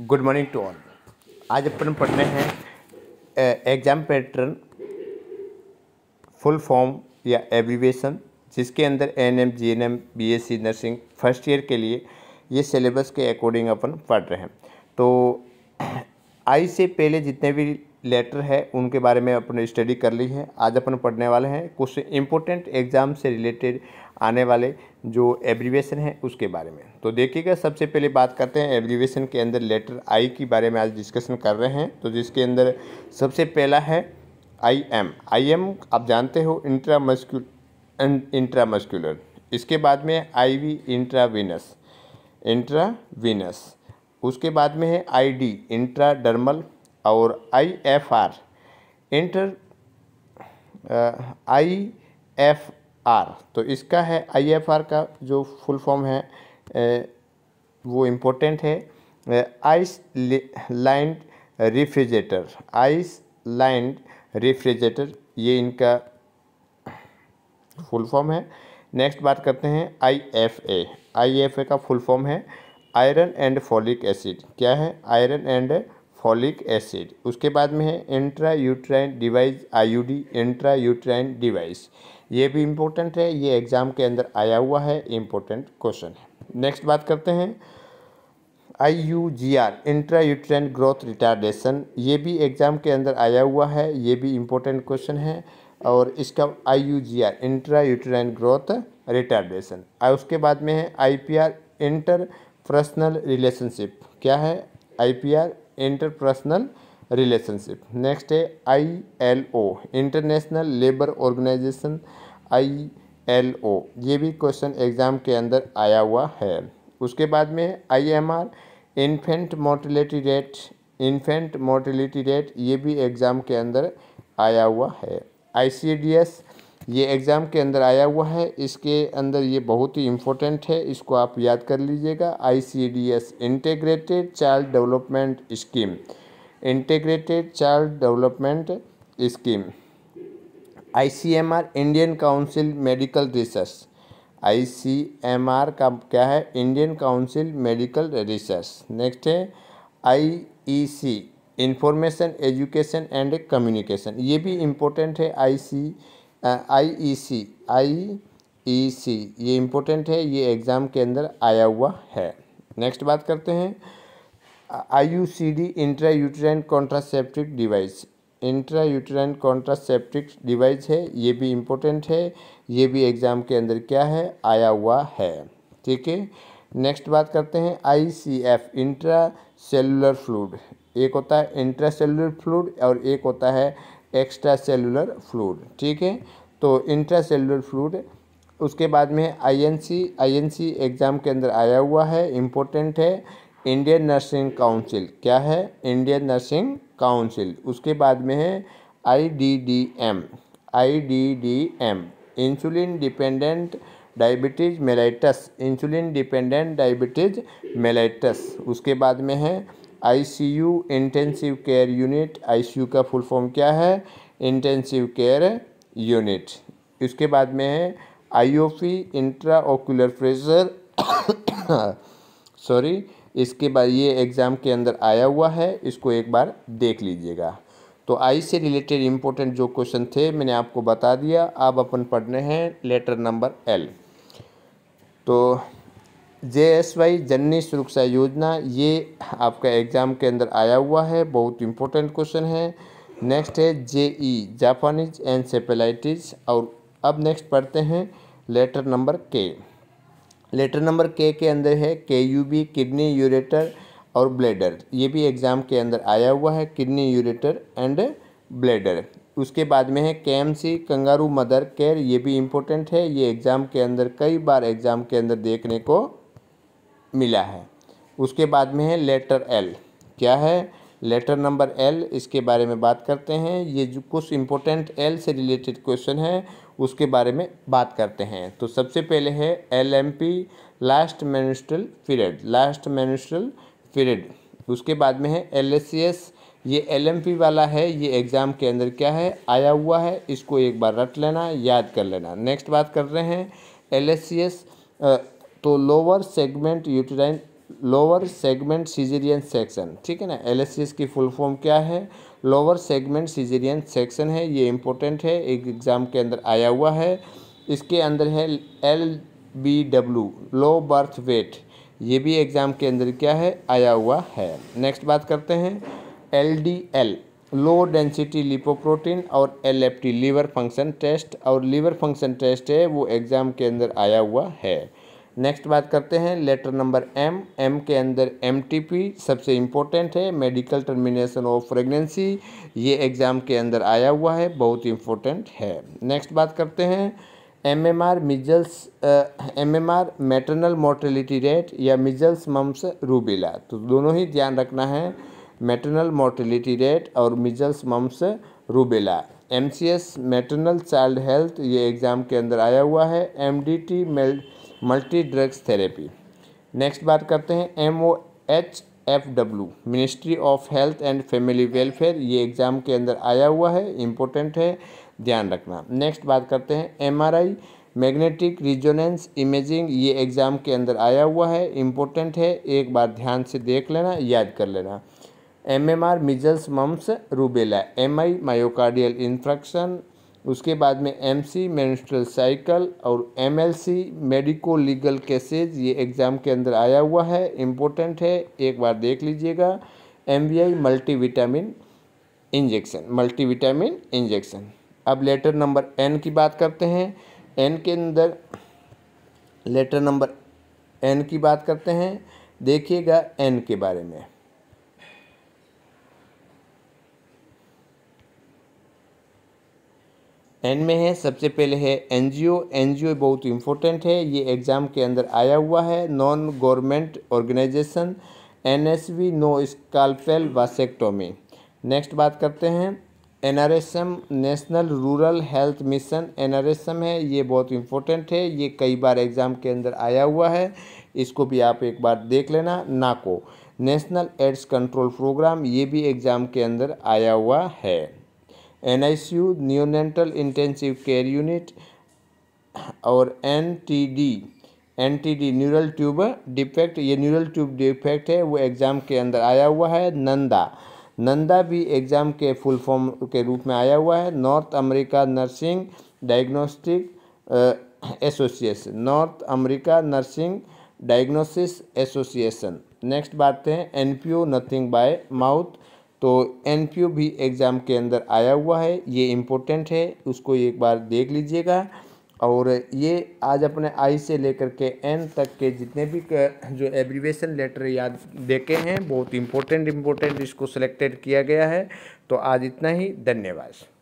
good morning to all आज अपन पढ़ने हैं एग्ज़ाम पैटर्न फुल फॉर्म या एब्रीवेशन जिसके अंदर N M G N M B S C nursing first year के लिए ये सिलेबस के अकॉर्डिंग अपन पढ़ रहे हैं तो आई से पहले जितने भी लेटर है उनके बारे में अपन स्टडी कर ली है आज अपन पढ़ने वाले हैं कुछ इंपॉर्टेंट एग्ज़ाम से रिलेटेड आने वाले जो एब्रीवेशन है उसके बारे में तो देखिएगा सबसे पहले बात करते हैं एब्रीवेशन के अंदर लेटर आई के बारे में आज डिस्कशन कर रहे हैं तो जिसके अंदर सबसे पहला है आई एम आई एम आप जानते हो इंट्रा इंट्रामस्क्यूलर इसके बाद में आई वी इंट्रावीनस इंट्रावीनस उसके बाद में है आई डी इंट्राडर्मल और I F R inter I F R तो इसका है आईएफआर का जो फुल फॉर्म है वो इम्पोर्टेंट है ice lined refrigerator ice lined refrigerator ये इनका फुल फॉर्म है नेक्स्ट बात करते हैं आई F A I F A का फुल फॉर्म है आयरन एंड फॉलिक एसिड क्या है आयरन एंड फॉलिक एसिड उसके बाद में है intra uterine device IUD intra uterine device ये भी इम्पोर्टेंट है ये एग्ज़ाम के अंदर आया हुआ है इम्पोर्टेंट क्वेश्चन है नेक्स्ट बात करते हैं I U G R intra uterine growth retardation ये भी एग्ज़ाम के अंदर आया हुआ है ये भी इम्पोर्टेंट क्वेश्चन है और इसका I U G R intra uterine growth retardation उसके बाद में है I P R inter personal relationship क्या है I P R interpersonal relationship next है I L O international labour organisation I L O ये भी क्वेश्चन एग्ज़ाम के अंदर आया हुआ है उसके बाद में I M R infant mortality rate infant mortality rate ये भी एग्ज़ाम के अंदर आया हुआ है आई सी डी एस ये एग्ज़ाम के अंदर आया हुआ है इसके अंदर ये बहुत ही इम्पोर्टेंट है इसको आप याद कर लीजिएगा ICDS integrated child development scheme integrated child development scheme ICMR Indian council medical research ICMR का क्या है Indian council medical research next है IEC information education and communication ये भी इम्पोर्टेंट है आई आई ई सी आई ई सी ये इम्पोर्टेंट है ये एग्ज़ाम के अंदर आया हुआ है नेक्स्ट बात करते हैं I U C D intra uterine contraceptive device intra uterine contraceptive device है ये भी इम्पोर्टेंट है ये भी एग्ज़ाम के अंदर क्या है आया हुआ है ठीक है नेक्स्ट बात करते हैं I C F intra cellular fluid एक होता है इंट्रा सेलुलर फ्लूड और एक होता है एक्स्ट्रा सेलुलर फ्लूड ठीक है तो इंट्रा सेलुलर फ्लूड उसके बाद में आईएनसी आईएनसी एग्ज़ाम के अंदर आया हुआ है इम्पोर्टेंट है इंडियन नर्सिंग काउंसिल क्या है इंडियन नर्सिंग काउंसिल उसके बाद में है IDDM IDDM insulin dependent diabetes mellitus insulin dependent diabetes mellitus उसके बाद में है ICU intensive care unit ICU का फुल फॉर्म क्या है इंटेंसिव केयर यूनिट इसके बाद में है आईओपी ओक्यूलर प्रेशर सॉरी इसके बाद ये एग्ज़ाम के अंदर आया हुआ है इसको एक बार देख लीजिएगा तो आई से रिलेटेड इम्पोर्टेंट जो क्वेश्चन थे मैंने आपको बता दिया अब अपन पढ़ने हैं लेटर नंबर एल तो जे एस वाई जननी सुरक्षा योजना ये आपका एग्ज़ाम के अंदर आया हुआ है बहुत इंपॉर्टेंट क्वेश्चन है नेक्स्ट है जे ई जापानीज एनसेपेलाइटिस और अब नेक्स्ट पढ़ते हैं letter number K letter number K के अंदर है K U B kidney ureter और ब्लेडर ये भी एग्ज़ाम के अंदर आया हुआ है किडनी यूरेटर एंड ब्लेडर उसके बाद में है K M C kangaroo mother care ये भी इम्पोर्टेंट है ये एग्ज़ाम के अंदर कई बार एग्ज़ाम के अंदर देखने को मिला है उसके बाद में है लेटर एल क्या है लेटर नंबर एल इसके बारे में बात करते हैं ये जो कुछ इम्पोर्टेंट एल से रिलेटेड क्वेश्चन है उसके बारे में बात करते हैं तो सबसे पहले है L M P last menstrual period last menstrual period उसके बाद में है एल एस सी एस ये एल एम पी वाला है ये एग्ज़ाम के अंदर क्या है आया हुआ है इसको एक बार रट लेना याद कर लेना नेक्स्ट बात कर रहे हैं एल एस सी एस तो lower segment uterine lower segment caesarean section ठीक है ना एल की फुल फॉर्म क्या है लोअर सेगमेंट सीजेरियन सेक्शन है ये इम्पोर्टेंट है एक एग्ज़ाम के अंदर आया हुआ है इसके अंदर है L B W low birth weight ये भी एग्ज़ाम के अंदर क्या है आया हुआ है नेक्स्ट बात करते हैं L D L low density lipoprotein और L F T liver function test और लीवर फंक्शन टेस्ट है वो एग्ज़ाम के अंदर आया हुआ है नेक्स्ट बात करते हैं लेटर नंबर एम एम के अंदर एम सबसे इम्पोर्टेंट है मेडिकल टर्मिनेशन ऑफ प्रेगनेंसी ये एग्ज़ाम के अंदर आया हुआ है बहुत इम्पोर्टेंट है नेक्स्ट बात करते हैं M M R measles M M R maternal mortality rate या मिजल्स मम्स रूबीला तो दोनों ही ध्यान रखना है मेटरनल मोर्टेलिटी रेट और measles mumps rubella M C S maternal child health ये एग्ज़ाम के अंदर आया हुआ है M D T multi drugs therapy next बात करते हैं M O H F W ministry of health and family welfare ये एग्ज़ाम के अंदर आया हुआ है इम्पोर्टेंट है ध्यान रखना नेक्स्ट बात करते हैं M R I magnetic resonance imaging ये एग्ज़ाम के अंदर आया हुआ है इम्पोर्टेंट है एक बार ध्यान से देख लेना याद कर लेना M M R measles mumps rubella M I myocardial infarction उसके बाद में एमसी मेंस्ट्रुअल साइकिल और एमएलसी मेडिको लीगल केसेज ये एग्ज़ाम के अंदर आया हुआ है इम्पोर्टेंट है एक बार देख लीजिएगा M V I multivitamin injection multivitamin injection अब लेटर नंबर एन की बात करते हैं एन के अंदर लेटर नंबर एन की बात करते हैं देखिएगा एन के बारे में एन में है सबसे पहले है एनजीओ एनजीओ बहुत इंपॉर्टेंट है ये एग्ज़ाम के अंदर आया हुआ है non government organisation NSV no scalpel vasectomy next बात करते हैं NRSM national rural health mission NRSM है ये बहुत इंपॉर्टेंट है ये कई बार एग्ज़ाम के अंदर आया हुआ है इसको भी आप एक बार देख लेना NACO national AIDS control programme ये भी एग्ज़ाम के अंदर आया हुआ है N I C U neonatal intensive care unit और N N T D T D neural tube defect ये न्यूरल ट्यूब डिफेक्ट है वो एग्ज़ाम के अंदर आया हुआ है नंदा नंदा भी एग्ज़ाम के फुल फॉर्म के रूप में आया हुआ है North America nursing diagnostic association North America nursing diagnosis association next बात है N P O nothing by mouth तो एन भी एग्ज़ाम के अंदर आया हुआ है ये इम्पोर्टेंट है उसको एक बार देख लीजिएगा और ये आज अपने आई से लेकर के एन तक के जितने भी जो एब्रीवेशन लेटर याद देखे हैं बहुत इम्पोर्टेंट इम्पोर्टेंट इसको सिलेक्टेड किया गया है तो आज इतना ही धन्यवाद